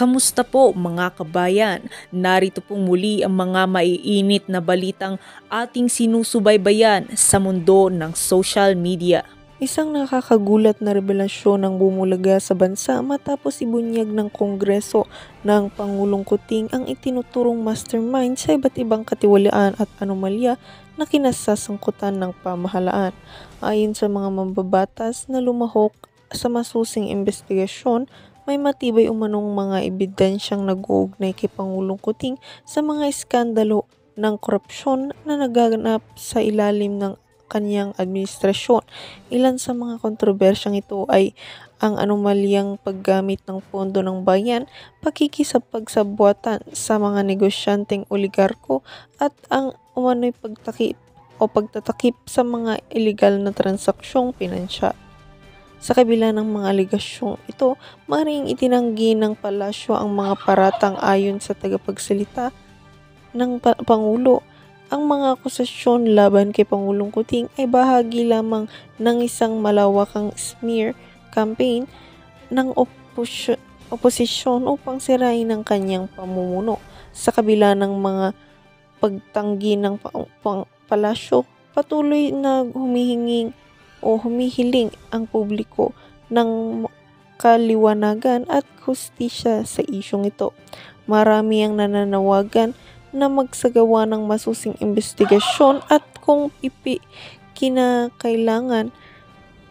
Kamusta po mga kabayan? Narito pong muli ang mga maiinit na balitang ating sinusubaybayan sa mundo ng social media. Isang nakakagulat na revelasyon ang bumulaga sa bansa matapos ibunyag ng Kongreso ng Pangulong Kuting ang itinuturong mastermind sa iba't ibang katiwalaan at anomalya na kinasasangkutan ng pamahalaan. Ayon sa mga mambabatas na lumahok sa masusing investigasyon, may matibay umanong mga ebidensyang nag-uugnay kay Pangulong Kuting sa mga iskandalo ng korupsyon na nagaganap sa ilalim ng kanyang administrasyon. Ilan sa mga kontrobersyang ito ay ang anomalyang paggamit ng pondo ng bayan, pakikisapagsabuatan sa mga negosyanteng oligarko at ang umano'y pagtakip o pagtatakip sa mga ilegal na transaksyong pinansyal. Sa kabila ng mga aligasyong ito, maring itinanggi ng palasyo ang mga paratang ayon sa tagapagsalita ng pa- Pangulo. Ang mga akusasyon laban kay Pangulong Kuting ay bahagi lamang ng isang malawakang smear campaign ng opusyon, oposisyon upang sirain ang kanyang pamumuno. Sa kabila ng mga pagtanggi ng pa- pang- palasyo, patuloy na humihinging o humihiling ang publiko ng kaliwanagan at hustisya sa isyong ito. Marami ang nananawagan na magsagawa ng masusing investigasyon at kung ipi kinakailangan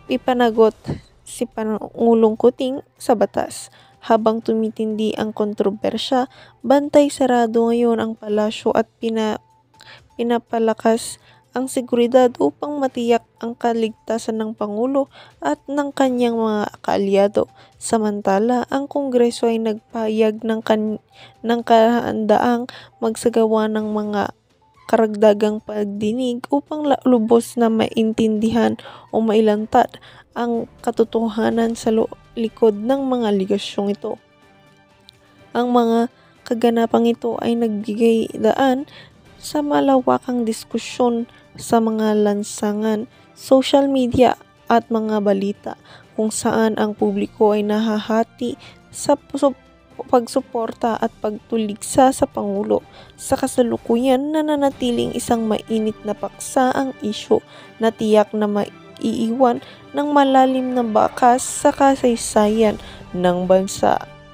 ipanagot si Pangulong Kuting sa batas. Habang tumitindi ang kontrobersya, bantay sarado ngayon ang palasyo at pina, pinapalakas ang seguridad upang matiyak ang kaligtasan ng Pangulo at ng kanyang mga kaalyado. Samantala, ang Kongreso ay nagpayag ng, kan- ng kahandaang magsagawa ng mga karagdagang pagdinig upang lubos na maintindihan o mailantad ang katotohanan sa likod ng mga ligasyong ito. Ang mga kaganapang ito ay nagbigay daan sa malawakang diskusyon sa mga lansangan, social media at mga balita kung saan ang publiko ay nahahati sa pagsuporta at pagtuligsa sa Pangulo. Sa kasalukuyan, nananatiling isang mainit na paksa ang isyo na tiyak na maiiwan ng malalim na bakas sa kasaysayan ng bansa.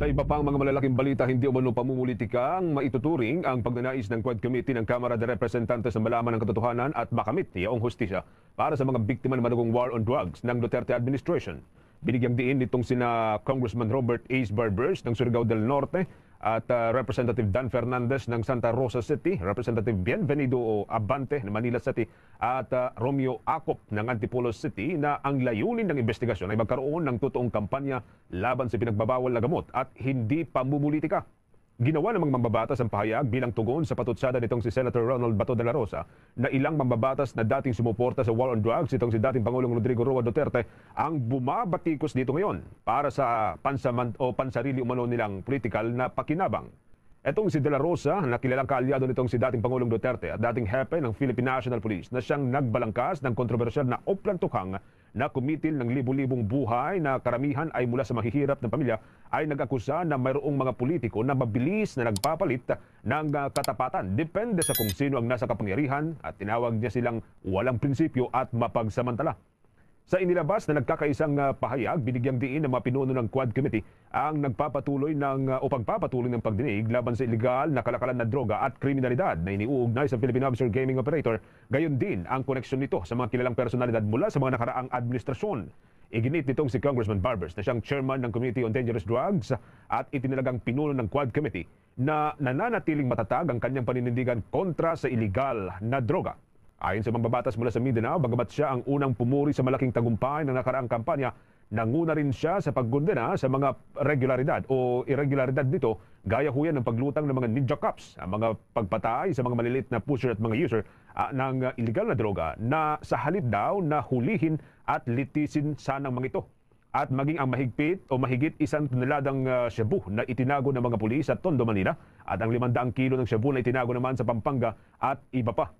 Sa iba pang mga malalaking balita, hindi umano pamumulitikang maituturing ang pagnanais ng Quad Committee ng Kamara de Representantes na malaman ng katotohanan at makamit yaong hustisya para sa mga biktima ng madugong war on drugs ng Duterte administration. Binigyang diin nitong sina Congressman Robert H. Barbers ng Surigao del Norte at uh, Representative Dan Fernandez ng Santa Rosa City, Representative Bienvenido Abante ng Manila City at uh, Romeo Acop ng Antipolo City na ang layunin ng investigasyon ay magkaroon ng totoong kampanya laban sa pinagbabawal na gamot at hindi pamumulitika. Ginawa ng mga mambabatas ang pahayag bilang tugon sa patutsada nitong si Senator Ronald Bato de la Rosa na ilang mambabatas na dating sumuporta sa war on drugs itong si dating Pangulong Rodrigo Roa Duterte ang bumabatikos dito ngayon para sa pansamant o pansarili umano nilang political na pakinabang. Etong si De La Rosa, nakilalang kaalyado nitong si dating Pangulong Duterte at dating hepe ng Philippine National Police na siyang nagbalangkas ng kontrobersyal na Oplan na kumitil ng libu-libong buhay na karamihan ay mula sa mahihirap ng pamilya ay nag-akusa na mayroong mga politiko na mabilis na nagpapalit ng ah, katapatan. Depende sa kung sino ang nasa kapangyarihan at tinawag niya silang walang prinsipyo at mapagsamantala. Sa inilabas na nagkakaisang ah, pahayag, binigyang diin ng mga pinuno ng Quad Committee ang nagpapatuloy ng uh, o pagpapatuloy ng pagdinig laban sa ilegal na kalakalan na droga at kriminalidad na iniuugnay sa Philippine Offshore Gaming Operator. Gayon din ang koneksyon nito sa mga kilalang personalidad mula sa mga nakaraang administrasyon. Iginit nitong si Congressman Barbers na siyang chairman ng Committee on Dangerous Drugs at itinalagang pinuno ng Quad Committee na nananatiling matatag ang kanyang paninindigan kontra sa ilegal na droga. Ayon sa mambabatas mula sa Mindanao, bagamat siya ang unang pumuri sa malaking tagumpay na nakaraang kampanya, nanguna rin siya sa paggundena sa mga regularidad o irregularidad dito, gaya huyan ng paglutang ng mga ninja cops, ang mga pagpatay sa mga malilit na pusher at mga user uh, ng ah, illegal na droga na sa halip daw na hulihin at litisin sanang mga ito at maging ang mahigpit o mahigit isang toneladang uh, shabu na itinago ng mga pulis sa Tondo, Manila at ang 500 kilo ng shabu na itinago naman sa Pampanga at iba pa.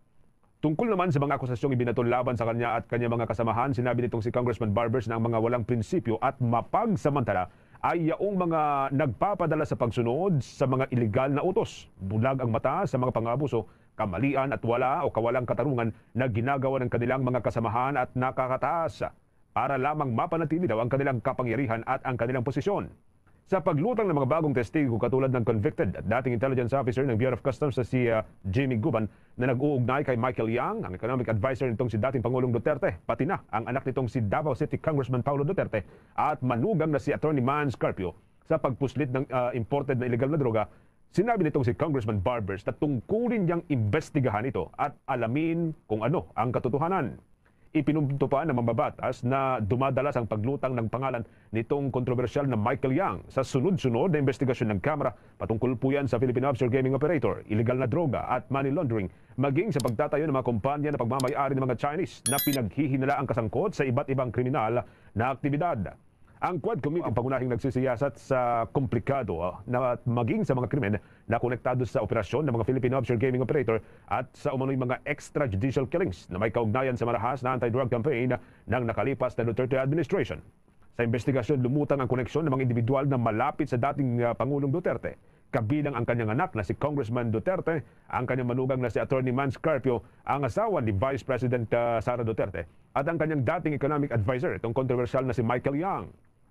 Tungkol naman sa mga akusasyong ibinatong laban sa kanya at kanya mga kasamahan, sinabi nitong si Congressman Barbers na ang mga walang prinsipyo at mapagsamantala ay yaong mga nagpapadala sa pagsunod sa mga ilegal na utos. Bulag ang mata sa mga pangabuso, kamalian at wala o kawalang katarungan na ginagawa ng kanilang mga kasamahan at nakakataas para lamang mapanatili daw ang kanilang kapangyarihan at ang kanilang posisyon sa paglutang ng mga bagong testigo katulad ng convicted at dating intelligence officer ng Bureau of Customs na si uh, Jimmy Guban na nag-uugnay kay Michael Young, ang economic advisor nitong si dating Pangulong Duterte, pati na ang anak nitong si Davao City Congressman Paulo Duterte at manugang na si Attorney Man Scarpio sa pagpuslit ng uh, imported na ilegal na droga Sinabi nitong si Congressman Barbers na tungkulin niyang imbestigahan ito at alamin kung ano ang katotohanan ipinumpa ng mababatas na dumadalas ang paglutang ng pangalan nitong kontrobersyal na Michael Yang sa sunod-sunod na investigasyon ng Kamara patungkol po yan sa Philippine Offshore Gaming Operator, illegal na droga at money laundering maging sa pagtatayo ng mga kumpanya na pagmamayari ng mga Chinese na pinaghihinala ang kasangkot sa iba't ibang kriminal na aktibidad. Ang Quad Committee ang pangunahing nagsisiyasat sa komplikado ah, na maging sa mga krimen na konektado sa operasyon ng mga Philippine Offshore Gaming Operator at sa umano'y mga extrajudicial killings na may kaugnayan sa marahas na anti-drug campaign ng nakalipas na Duterte administration. Sa investigasyon, lumutang ang koneksyon ng mga individual na malapit sa dating ah, Pangulong Duterte. Kabilang ang kanyang anak na si Congressman Duterte, ang kanyang manugang na si Attorney Man Scarpio, ang asawa ni Vice President ah, Sara Duterte, at ang kanyang dating economic advisor, itong kontrobersyal na si Michael Young.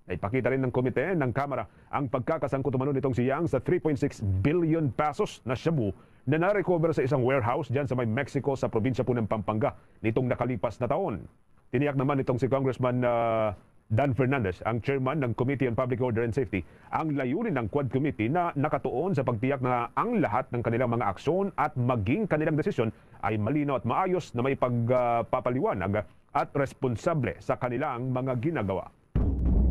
Ay pakita rin ng komite ng Kamara ang pagkakasangkutumano nitong si Yang sa 3.6 billion pesos na shabu na narecover sa isang warehouse dyan sa may Mexico sa probinsya po ng Pampanga nitong nakalipas na taon. Tiniyak naman nitong si Congressman uh, Dan Fernandez, ang chairman ng Committee on Public Order and Safety, ang layunin ng Quad Committee na nakatuon sa pagtiyak na ang lahat ng kanilang mga aksyon at maging kanilang desisyon ay malinaw at maayos na may pagpapaliwanag at responsable sa kanilang mga ginagawa.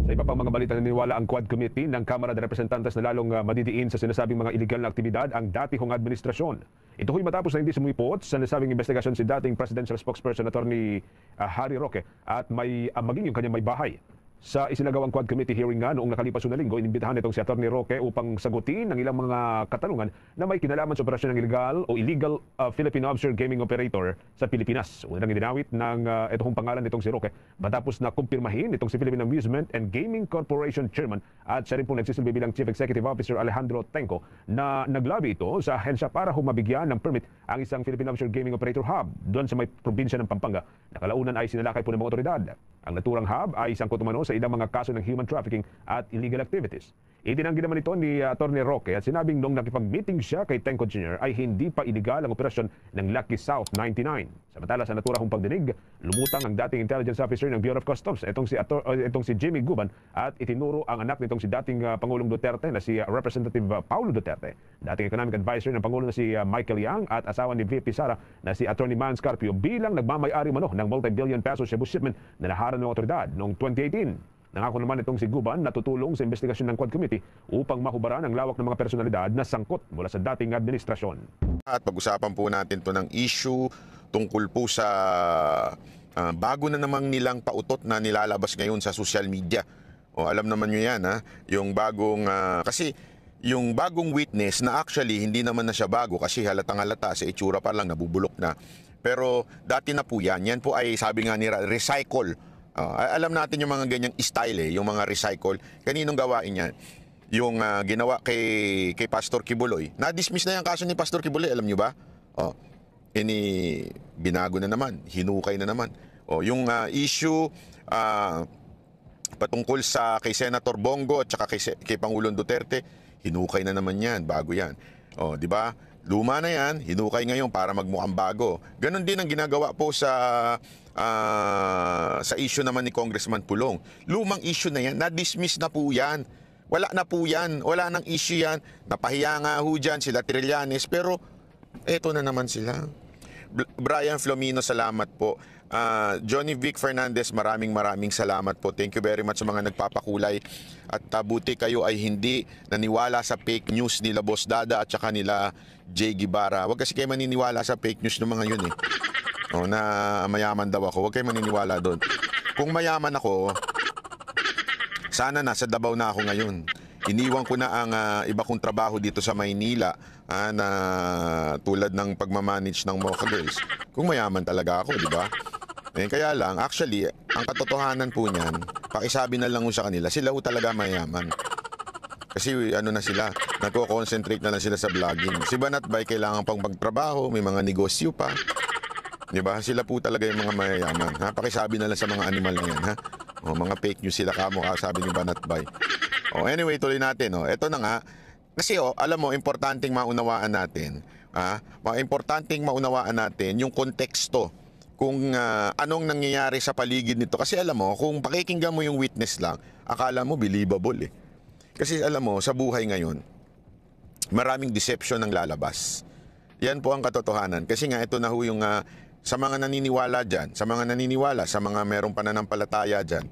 Sa iba pang mga balita naniniwala ang Quad Committee ng Kamara de Representantes na lalong uh, madidiin sa sinasabing mga illegal na aktibidad ang dati hong administrasyon. Ito huy matapos na hindi sumipot sa nasabing investigasyon si dating presidential spokesperson attorney uh, Harry Roque at may uh, maging yung kanyang may bahay. Sa isinagawang Quad Committee hearing nga noong nakalipas na linggo, inimbitahan itong si Atty. Roque upang sagutin ang ilang mga katanungan na may kinalaman sa operasyon ng illegal o illegal uh, Philippine Offshore Gaming Operator sa Pilipinas. Unang dinawit ng uh, itong pangalan nitong si Roque matapos na kumpirmahin itong si Philippine Amusement and Gaming Corporation Chairman at siya rin po nagsisilbi bilang Chief Executive Officer Alejandro Tenco na naglabi ito sa ahensya para humabigyan ng permit ang isang Philippine Offshore Gaming Operator Hub doon sa may probinsya ng Pampanga. Nakalaunan ay sinalakay po ng mga otoridad. Ang naturang hub ay isang kutumano sa ilang mga kaso ng human trafficking at illegal activities. Itinanggi naman ito ni uh, Atty. Roque at sinabing nung nakipag-meeting siya kay Tengko Jr. ay hindi pa iligal ang operasyon ng Lucky South 99. Samantala sa natura kong pagdinig, lumutang ang dating intelligence officer ng Bureau of Customs, itong si, Ator, uh, eh, itong si Jimmy Guban at itinuro ang anak nitong si dating uh, Pangulong Duterte na si uh, Representative uh, Paulo Duterte, dating economic advisor ng Pangulo na si uh, Michael Yang at asawa ni VP Sara na si Attorney Man Scarpio bilang nagmamayari mano ng multi-billion peso Cebu shipment na naharan ng otoridad noong 2018. Nangako naman itong si Guban na tutulong sa investigasyon ng Quad Committee upang mahubaran ang lawak ng mga personalidad na sangkot mula sa dating administrasyon. At pag-usapan po natin to ng issue tungkol po sa uh, bago na namang nilang pautot na nilalabas ngayon sa social media. O alam naman nyo yan ha, yung bagong, uh, kasi yung bagong witness na actually hindi naman na siya bago kasi halatang halata sa itsura pa lang nabubulok na. Pero dati na po yan, yan po ay sabi nga ni recycle Oh, alam natin yung mga ganyang style eh, yung mga recycle. Kaninong gawain yan? Yung uh, ginawa kay, kay Pastor Kibuloy. Na-dismiss na yung kaso ni Pastor Kibuloy, alam nyo ba? Oh, ini eh, binago na naman, hinukay na naman. Oh, yung uh, issue uh, patungkol sa kay Senator Bongo at saka kay, kay Pangulong Duterte, hinukay na naman yan, bago yan. Oh, di ba? Luma na yan, hinukay ngayon para magmukhang bago. Ganon din ang ginagawa po sa uh, sa issue naman ni Congressman Pulong. Lumang issue na yan, na-dismiss na po yan. Wala na po yan, wala nang issue yan. Napahiya nga ho dyan sila Trillanes, pero eto na naman sila. Brian Flomino, salamat po. Uh, Johnny Vic Fernandez, maraming maraming salamat po. Thank you very much sa mga nagpapakulay. At uh, buti kayo ay hindi naniwala sa fake news nila Boss Dada at saka nila Jay Guevara. Huwag kasi kayo maniniwala sa fake news ng mga yun eh. O, oh, na mayaman daw ako. Huwag kayo maniniwala doon. Kung mayaman ako, sana nasa Davao na ako ngayon. Iniwan ko na ang uh, iba kong trabaho dito sa Maynila ah, na tulad ng pagmamanage ng Mocha Girls. Kung mayaman talaga ako, di ba? Eh, kaya lang, actually, ang katotohanan po niyan, pakisabi na lang sa kanila, sila ho talaga mayaman. Kasi ano na sila, nagko-concentrate na lang sila sa vlogging. Si Banat Bay kailangan pang magtrabaho, may mga negosyo pa. 'Di ba? Sila po talaga yung mga mayayaman. Ha? Pakisabi na lang sa mga animal na yan, ha? O, mga fake news sila kamo sabi ni Banat Bay. O, anyway, tuloy natin. O, eto na nga, kasi oh, alam mo, importanteng maunawaan natin. Ha? importanteng maunawaan natin yung konteksto kung uh, anong nangyayari sa paligid nito. Kasi alam mo, kung pakikinggan mo yung witness lang, akala mo believable eh. Kasi alam mo, sa buhay ngayon, maraming deception ang lalabas. Yan po ang katotohanan. Kasi nga ito na ho yung uh, sa mga naniniwala dyan, sa mga naniniwala, sa mga merong pananampalataya dyan,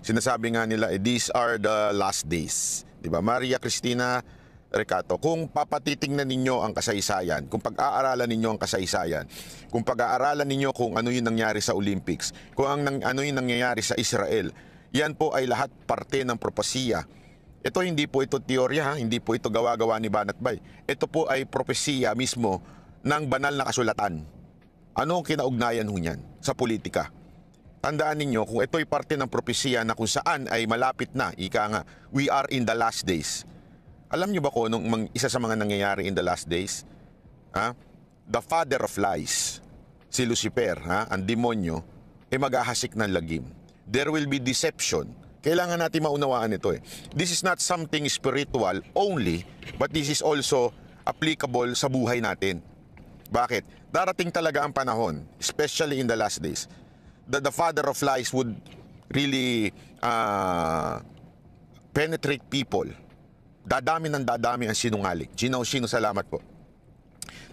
sinasabi nga nila, eh, these are the last days. Diba? Maria Cristina Recato, kung papatitingnan ninyo ang kasaysayan, kung pag-aaralan ninyo ang kasaysayan, kung pag-aaralan ninyo kung ano yung nangyari sa Olympics, kung ang, ano yung nangyayari sa Israel, yan po ay lahat parte ng propesiya. Ito hindi po ito teorya, ha? hindi po ito gawa-gawa ni Banatbay. Ito po ay propesiya mismo ng banal na kasulatan. Ano ang kinaugnayan ho niyan sa politika? Tandaan ninyo kung ito'y parte ng propesiya na kung saan ay malapit na, ika nga, we are in the last days alam niyo ba ko nung mang, isa sa mga nangyayari in the last days? Ha? The father of lies. Si Lucifer, ha? ang demonyo, ay eh mag-ahasik ng lagim. There will be deception. Kailangan natin maunawaan ito eh. This is not something spiritual only, but this is also applicable sa buhay natin. Bakit? Darating talaga ang panahon, especially in the last days, that the father of lies would really uh, penetrate people Dadami ng dadami ang sinungaling. Ginaw sino, salamat po.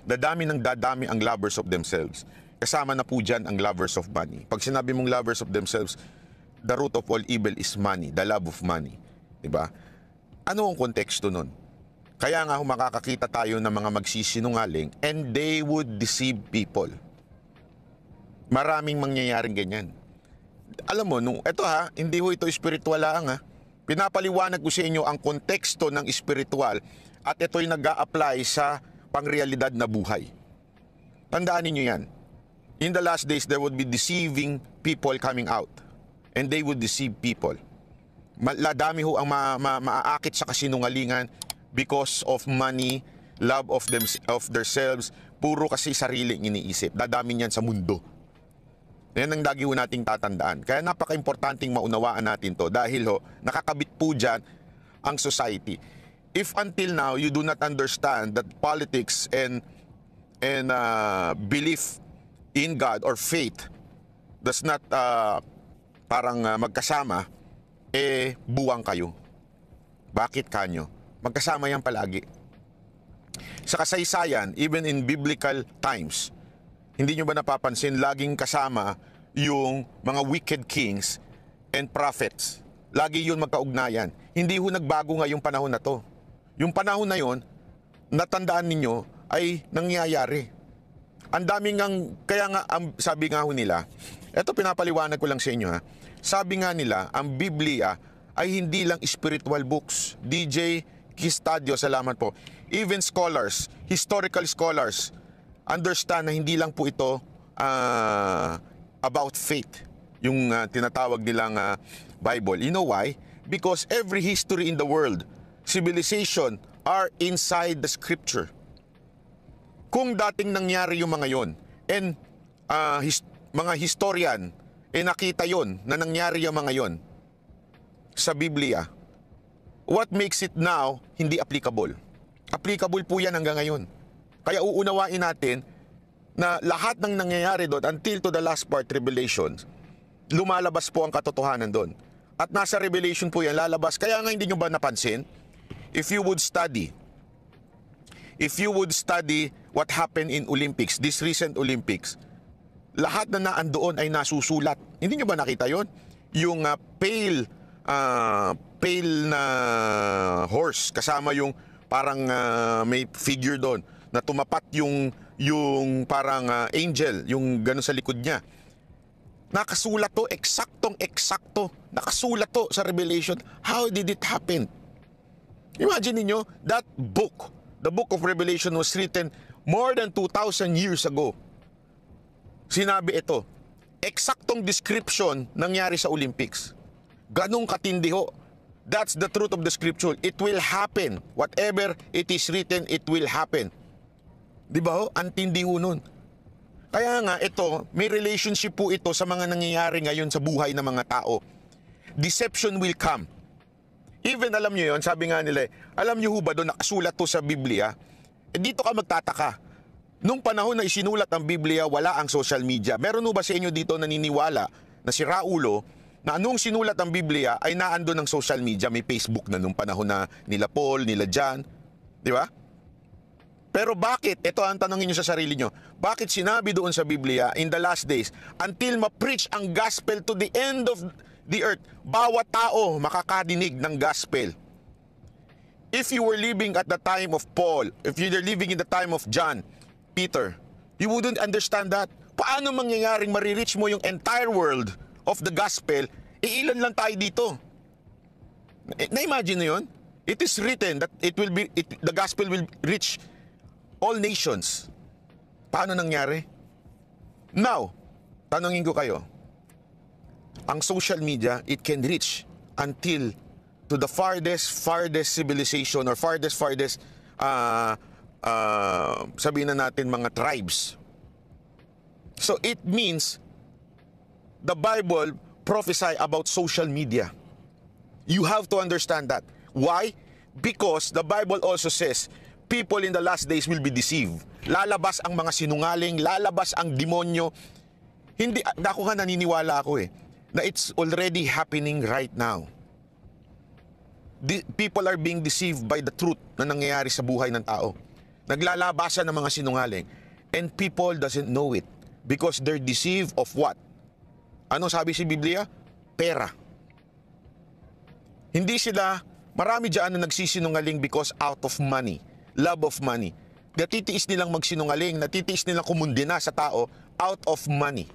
Dadami ng dadami ang lovers of themselves. Kasama na po dyan ang lovers of money. Pag sinabi mong lovers of themselves, the root of all evil is money, the love of money. Diba? Ano ang konteksto nun? Kaya nga makakakita tayo ng mga magsisinungaling and they would deceive people. Maraming mangyayaring ganyan. Alam mo, nung, no, eto ha, hindi ho ito spiritual lang ha. Pinapaliwanag ko sa inyo ang konteksto ng espiritual at ito'y nag apply sa pangrealidad na buhay. Tandaan ninyo yan. In the last days, there would be deceiving people coming out. And they would deceive people. Maladami ho ang ma- ma- maaakit sa kasinungalingan because of money, love of, them- of themselves. Puro kasi sariling iniisip. Dadami niyan sa mundo yan ang lagi nating tatandaan. Kaya napaka-importanting maunawaan natin to dahil ho, nakakabit po dyan ang society. If until now you do not understand that politics and and uh, belief in God or faith does not uh, parang uh, magkasama, eh buwang kayo. Bakit kanyo? Magkasama yan palagi. Sa kasaysayan, even in biblical times, hindi nyo ba napapansin laging kasama yung mga wicked kings and prophets? Lagi yun magkaugnayan. Hindi ho nagbago nga yung panahon na to. Yung panahon na yon, natandaan ninyo, ay nangyayari. Ang daming nga, kaya nga ang, sabi nga ho nila, eto pinapaliwanag ko lang sa inyo ha, sabi nga nila, ang Biblia ay hindi lang spiritual books. DJ Kistadio, salamat po. Even scholars, historical scholars, understand na hindi lang po ito uh, about faith, yung uh, tinatawag nilang uh, Bible. You know why? Because every history in the world, civilization are inside the scripture. Kung dating nangyari yung mga yon, and uh, his, mga historian, eh nakita yon na nangyari yung mga yon sa Biblia. What makes it now hindi applicable? Applicable po yan hanggang ngayon. Kaya uunawain natin na lahat ng nangyayari doon until to the last part, Revelation, lumalabas po ang katotohanan doon. At nasa Revelation po yan, lalabas. Kaya nga hindi nyo ba napansin? If you would study, if you would study what happened in Olympics, this recent Olympics, lahat na naandoon ay nasusulat. Hindi nyo ba nakita yon? Yung uh, pale, uh, pale na horse kasama yung parang uh, may figure doon na tumapat yung yung parang uh, angel, yung gano sa likod niya. Nakasulat to, eksaktong eksakto. Nakasulat to sa Revelation. How did it happen? Imagine niyo that book, the book of Revelation was written more than 2,000 years ago. Sinabi ito, eksaktong description nangyari sa Olympics. Ganong katindi ho. That's the truth of the scripture. It will happen. Whatever it is written, it will happen. Di ba? Oh? Antindi ho nun. Kaya nga ito, may relationship po ito sa mga nangyayari ngayon sa buhay ng mga tao. Deception will come. Even alam nyo yon sabi nga nila, alam nyo ho ba doon nakasulat to sa Biblia? Eh, dito ka magtataka. Nung panahon na isinulat ang Biblia, wala ang social media. Meron ho ba sa inyo dito naniniwala na si Raulo na anong sinulat ang Biblia ay naandun ng social media, may Facebook na nung panahon na nila Paul, nila John. Di ba? Pero bakit, ito ang tanongin nyo sa sarili nyo, bakit sinabi doon sa Biblia, in the last days, until ma-preach ang gospel to the end of the earth, bawat tao makakadinig ng gospel. If you were living at the time of Paul, if you were living in the time of John, Peter, you wouldn't understand that. Paano mangyayaring marireach mo yung entire world of the gospel, iilan eh, lang tayo dito. Na-imagine na yun? It is written that it will be, it, the gospel will reach all nations. Paano nangyari? Now, tanongin ko kayo. Ang social media, it can reach until to the farthest, farthest civilization or farthest, farthest, uh, uh, sabihin na natin mga tribes. So it means the Bible prophesy about social media. You have to understand that. Why? Because the Bible also says people in the last days will be deceived. Lalabas ang mga sinungaling, lalabas ang demonyo. Hindi, ako nga naniniwala ako eh, na it's already happening right now. The, people are being deceived by the truth na nangyayari sa buhay ng tao. Naglalabasan ng mga sinungaling. And people doesn't know it because they're deceived of what? Ano sabi si Biblia? Pera. Hindi sila, marami dyan na nagsisinungaling because out of money love of money. Natitiis nilang magsinungaling, natitiis nilang kumundina sa tao out of money.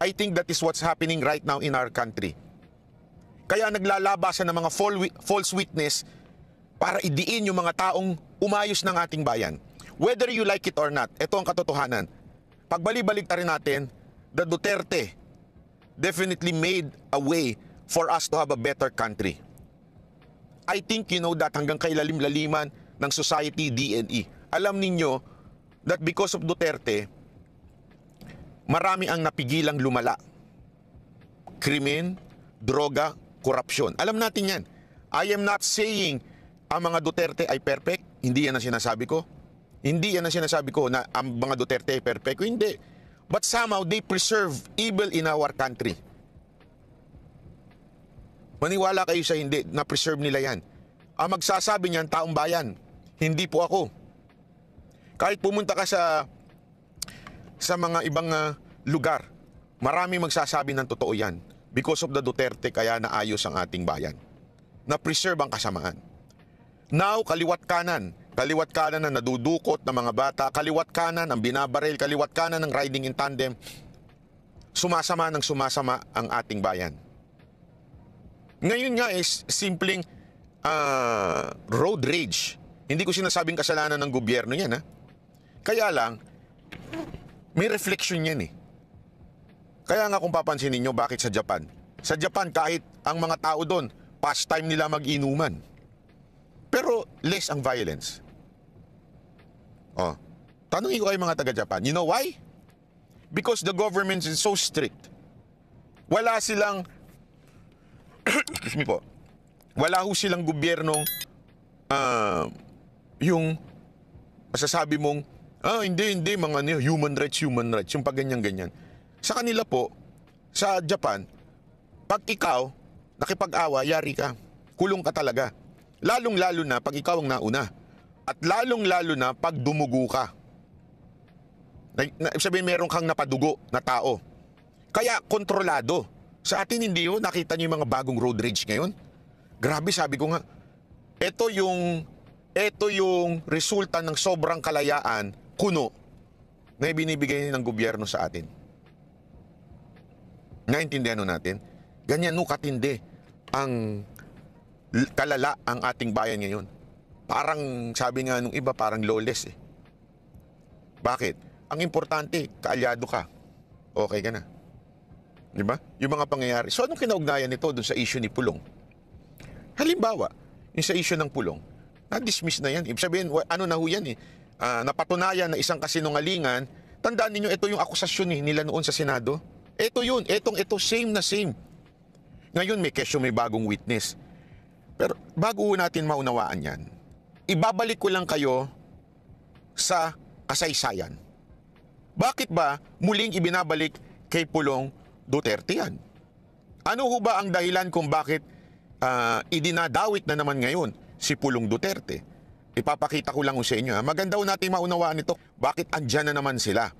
I think that is what's happening right now in our country. Kaya naglalabasan ng mga false witness para idiin yung mga taong umayos ng ating bayan. Whether you like it or not, ito ang katotohanan. Pagbalik-balik ta rin natin, the Duterte definitely made a way for us to have a better country. I think you know that hanggang kay lalim-laliman, ng Society DNE. Alam ninyo that because of Duterte, marami ang napigilang lumala. Krimen, droga, korupsyon. Alam natin yan. I am not saying ang mga Duterte ay perfect. Hindi yan ang sinasabi ko. Hindi yan ang sinasabi ko na ang mga Duterte ay perfect. Hindi. But somehow they preserve evil in our country. Maniwala kayo sa hindi, na-preserve nila yan. Ang magsasabi niyan, taong bayan. Hindi po ako. Kahit pumunta ka sa sa mga ibang uh, lugar, marami magsasabi ng totoo yan. Because of the Duterte, kaya naayos ang ating bayan. Na-preserve ang kasamaan. Now, kaliwat kanan. Kaliwat kanan ang nadudukot ng mga bata. Kaliwat kanan ang binabaril. Kaliwat kanan ang riding in tandem. Sumasama ng sumasama ang ating bayan. Ngayon nga is simpleng uh, road rage hindi ko sinasabing kasalanan ng gobyerno yan, ha? Kaya lang, may reflection yan, eh. Kaya nga kung papansin ninyo, bakit sa Japan? Sa Japan, kahit ang mga tao doon, pastime nila mag-inuman. Pero less ang violence. Oh, tanongin ko kayo mga taga-Japan, you know why? Because the government is so strict. Wala silang, excuse me po, wala ho silang gobyernong uh, yung masasabi mong, ah, hindi, hindi, mga ano, human rights, human rights, yung pagganyan-ganyan. Sa kanila po, sa Japan, pag ikaw, nakipag-awa, yari ka. Kulong ka talaga. Lalong-lalo na pag ikaw ang nauna. At lalong-lalo na pag dumugo ka. Na, na, sabihin, meron kang napadugo na tao. Kaya kontrolado. Sa atin hindi yun. Nakita niyo yung mga bagong road rage ngayon. Grabe, sabi ko nga. Ito yung ito yung resulta ng sobrang kalayaan, kuno, na ibinibigay ng gobyerno sa atin. Naintindihan nun natin? Ganyan no katindi ang kalala ang ating bayan ngayon. Parang sabi nga nung iba, parang lawless eh. Bakit? Ang importante, kaalyado ka. Okay ka na. Di ba? Yung mga pangyayari. So anong kinaugnayan nito dun sa issue ni Pulong? Halimbawa, yung sa issue ng Pulong, na-dismiss na yan. Ibig sabihin, ano na ho yan eh. Uh, napatunayan na isang kasinungalingan. Tandaan ninyo, ito yung akusasyon eh, nila noon sa Senado. Ito yun, etong ito, same na same. Ngayon may kesyo, may bagong witness. Pero bago natin maunawaan yan, ibabalik ko lang kayo sa kasaysayan. Bakit ba muling ibinabalik kay Pulong Duterte yan? Ano ho ba ang dahilan kung bakit uh, idinadawit na naman ngayon si Pulong Duterte. Ipapakita ko lang sa inyo. Ha? Maganda ho natin maunawaan ito. Bakit andyan na naman sila?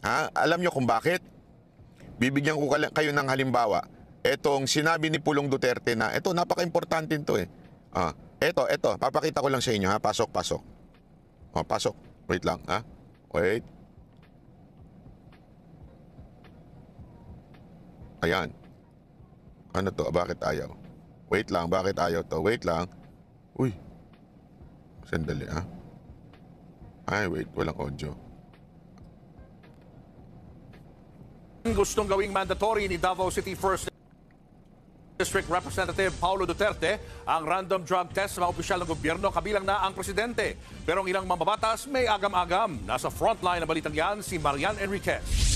Ha? Alam nyo kung bakit? Bibigyan ko kayo ng halimbawa. Etong sinabi ni Pulong Duterte na, ito, napaka-importante ito eh. Ah, ito, ito. papakita ko lang sa inyo ha. Pasok, pasok. Oh, pasok. Wait lang ha. Wait. Ayan. Ano to? Bakit ayaw? Wait lang, bakit ayaw to? Wait lang. Uy, sandali ah. Ay, wait, walang audio. Gustong gawing mandatory ni Davao City First District Representative Paulo Duterte ang random drug test sa mga opisyal ng gobyerno kabilang na ang presidente. Pero ang ilang mambabatas may agam-agam. Nasa frontline na balitang yan si Marian Enriquez.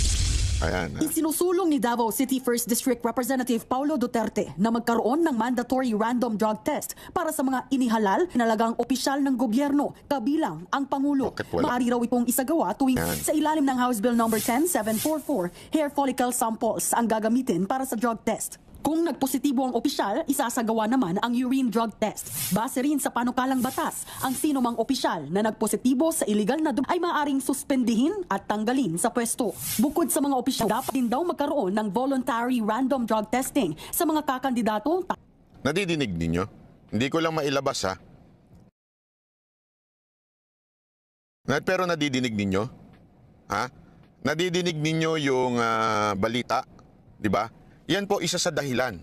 Ayan. Ah. Isinusulong ni Davao City First District Representative Paulo Duterte na magkaroon ng mandatory random drug test para sa mga inihalal nalagang opisyal ng gobyerno kabilang ang Pangulo. Maari raw itong isagawa tuwing Ayan. sa ilalim ng House Bill No. 10744, hair follicle samples ang gagamitin para sa drug test. Kung nagpositibo ang opisyal, isasagawa naman ang urine drug test. Base rin sa panukalang batas, ang sino mang opisyal na nagpositibo sa illegal na drug ay maaring suspendihin at tanggalin sa pwesto. Bukod sa mga opisyal, dapat din daw magkaroon ng voluntary random drug testing sa mga kakandidato. Nadidinig ninyo? Hindi ko lang mailabas ha. Pero nadidinig ninyo? Ha? Nadidinig ninyo yung uh, balita, 'di ba? Yan po isa sa dahilan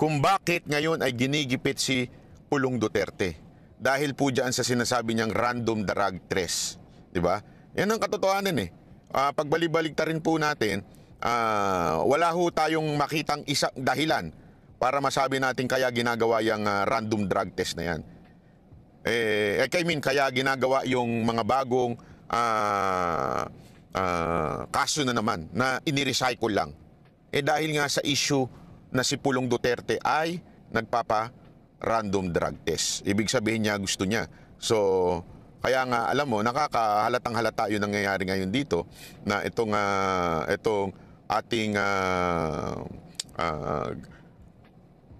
kung bakit ngayon ay ginigipit si Pulong Duterte. Dahil po dyan sa sinasabi niyang random drug test. Di ba? Yan ang katotohanan eh. Uh, ah, pagbalibalik rin po natin, uh, wala ho tayong makitang isang dahilan para masabi natin kaya ginagawa yung uh, random drug test na yan. Eh, eh, I mean, kaya ginagawa yung mga bagong uh, uh, kaso na naman na inirecycle lang eh dahil nga sa issue na si Pulong Duterte ay nagpapa random drug test. Ibig sabihin niya gusto niya. So kaya nga alam mo nakakahalatang halata 'yung nangyayari ngayon dito na itong uh, itong ating uh, uh,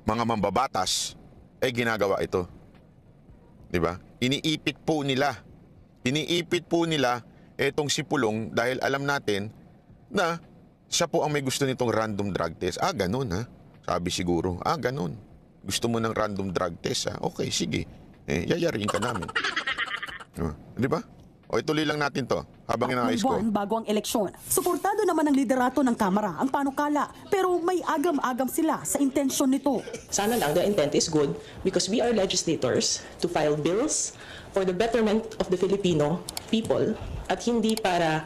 mga mambabatas ay eh, ginagawa ito. 'Di ba? Iniipit po nila. Iniipit po nila itong si Pulong dahil alam natin na siya po ang may gusto nitong random drug test. Ah, ganun ha. Sabi siguro, ah, ganun. Gusto mo ng random drug test ha? Okay, sige. Eh, yayarin ka namin. Uh, di ba? O ituloy lang natin to habang inaayos ko. Buwan bago ang eleksyon. Suportado naman ng liderato ng Kamara ang panukala pero may agam-agam sila sa intensyon nito. Sana lang the intent is good because we are legislators to file bills for the betterment of the Filipino people at hindi para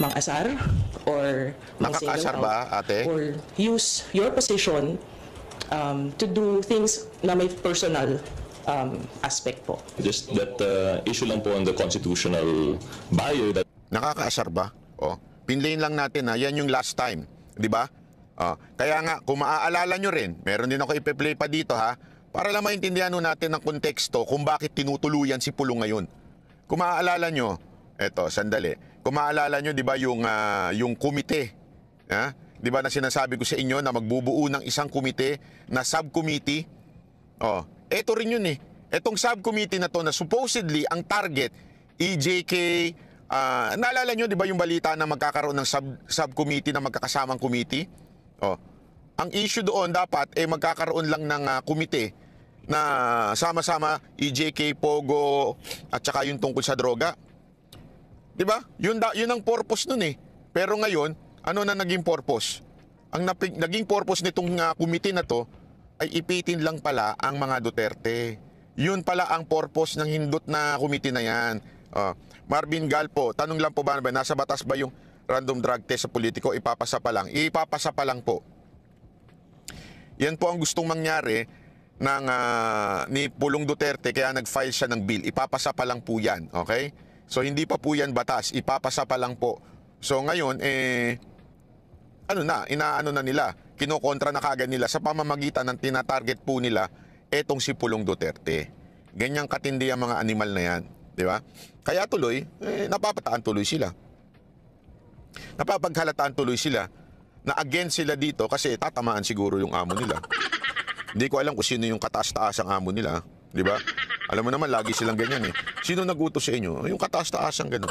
mang asar or mang Nakakaasar out, ba, ate? Or use your position um, to do things na may personal um, aspect po. Just that uh, issue lang po on the constitutional buyer. That... Nakakaasar ba? Oh, pinlayin lang natin ha. Ah, yan yung last time. Di ba? Oh, kaya nga, kung maaalala nyo rin, meron din ako ipe-play pa dito ha, para lang maintindihan natin ang konteksto kung bakit tinutuluyan si Pulo ngayon. Kung maaalala nyo, eto, sandali. Kung maalala nyo, di ba, yung, uh, yung komite, ha? di ba na sinasabi ko sa inyo na magbubuo ng isang komite na subcommittee, oh, eto rin yun eh. Etong subcommittee na to na supposedly ang target, EJK, uh, ah, naalala nyo, di ba yung balita na magkakaroon ng sub, subcommittee na magkakasamang committee? Oh, ang issue doon dapat eh magkakaroon lang ng uh, komite na sama-sama EJK, POGO at saka yung tungkol sa droga. 'Di ba? Yun da, yun ang purpose nun eh. Pero ngayon, ano na naging purpose? Ang napig, naging purpose nitong uh, committee na to ay ipitin lang pala ang mga Duterte. Yun pala ang purpose ng hindot na committee na 'yan. Uh, Marvin Galpo, tanong lang po ba, ba nasa batas ba yung random drug test sa politiko? Ipapasa pa lang. Ipapasa pa lang po. Yan po ang gustong mangyari ng uh, ni Pulong Duterte kaya nag-file siya ng bill. Ipapasa pa lang po 'yan, okay? So hindi pa po yan batas, ipapasa pa lang po. So ngayon eh ano na, inaano na nila, kinokontra na kagad nila sa pamamagitan ng tinatarget po nila etong si Pulong Duterte. Ganyang katindi ang mga animal na yan, di ba? Kaya tuloy, eh, napapataan tuloy sila. Napapaghalataan tuloy sila na against sila dito kasi tatamaan siguro yung amo nila. Hindi ko alam kung sino yung kataas-taas ang amo nila, di ba? Alam mo naman, lagi silang ganyan eh. Sino nagutos sa inyo? Yung kataas-taasang ganun.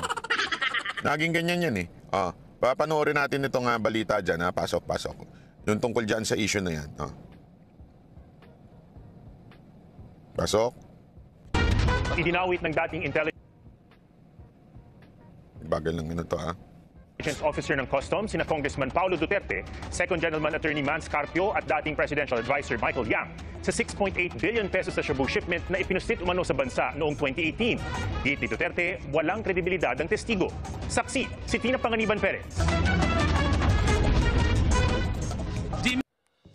Laging ganyan yan eh. Ah, papanoorin natin itong uh, balita dyan ha. Ah. Pasok, pasok. Yung tungkol dyan sa issue na yan. Ah. Pasok. Idinawit ng dating intelligence. Bagal lang ito ano ah. Intelligence Officer ng Customs, sina Congressman Paolo Duterte, Second Gentleman Attorney Man Scarpio at dating Presidential Advisor Michael Yang sa 6.8 billion pesos sa Shabu shipment na ipinustit umano sa bansa noong 2018. Gate ni Duterte, walang kredibilidad ang testigo. Saksi, si Tina Panganiban Perez.